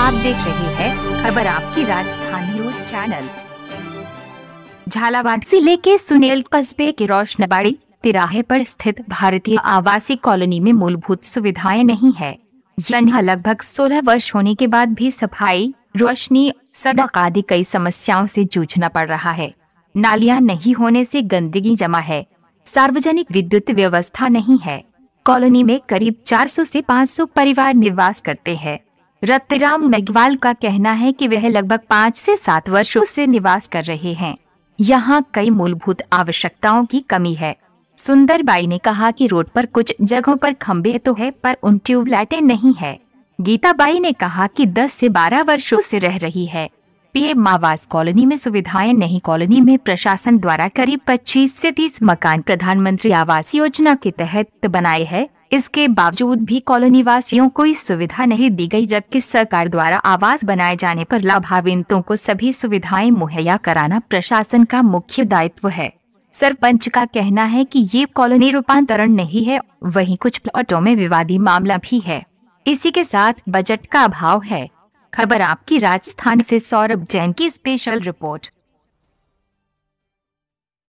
आप देख रहे हैं खबर आपकी राजस्थान न्यूज चैनल झालावाड़ जिले के सुनेल कस्बे के रोशनबाड़ी तिराहे पर स्थित भारतीय आवासीय कॉलोनी में मूलभूत सुविधाएं नहीं है यहाँ लगभग 16 वर्ष होने के बाद भी सफाई रोशनी सड़क आदि कई समस्याओं से जूझना पड़ रहा है नालियां नहीं होने से गंदगी जमा है सार्वजनिक विद्युत व्यवस्था नहीं है कॉलोनी में करीब 400 से 500 परिवार निवास करते हैं रतराम मेघवाल का कहना है कि वह लगभग पाँच से सात वर्षों से निवास कर रहे हैं यहाँ कई मूलभूत आवश्यकताओं की कमी है बाई ने कहा कि रोड पर कुछ जगहों पर खम्बे तो है पर उन ट्यूबलाइटें नहीं है गीताबाई ने कहा कि 10 से 12 वर्षों से रह रही है पीएम आवास कॉलोनी में सुविधाएं नहीं कॉलोनी में प्रशासन द्वारा करीब 25 से 30 मकान प्रधानमंत्री आवास योजना के तहत बनाए हैं इसके बावजूद भी कॉलोनी वासियों को इस सुविधा नहीं दी गई जबकि सरकार द्वारा आवास बनाए जाने पर लाभान्वितों को सभी सुविधाएं मुहैया कराना प्रशासन का मुख्य दायित्व है सरपंच का कहना है कि ये कॉलोनी रूपांतरण नहीं है वहीं कुछ प्लॉटों में विवादी मामला भी है इसी के साथ बजट का अभाव है खबर आपकी राजस्थान से सौरभ जैन की स्पेशल रिपोर्ट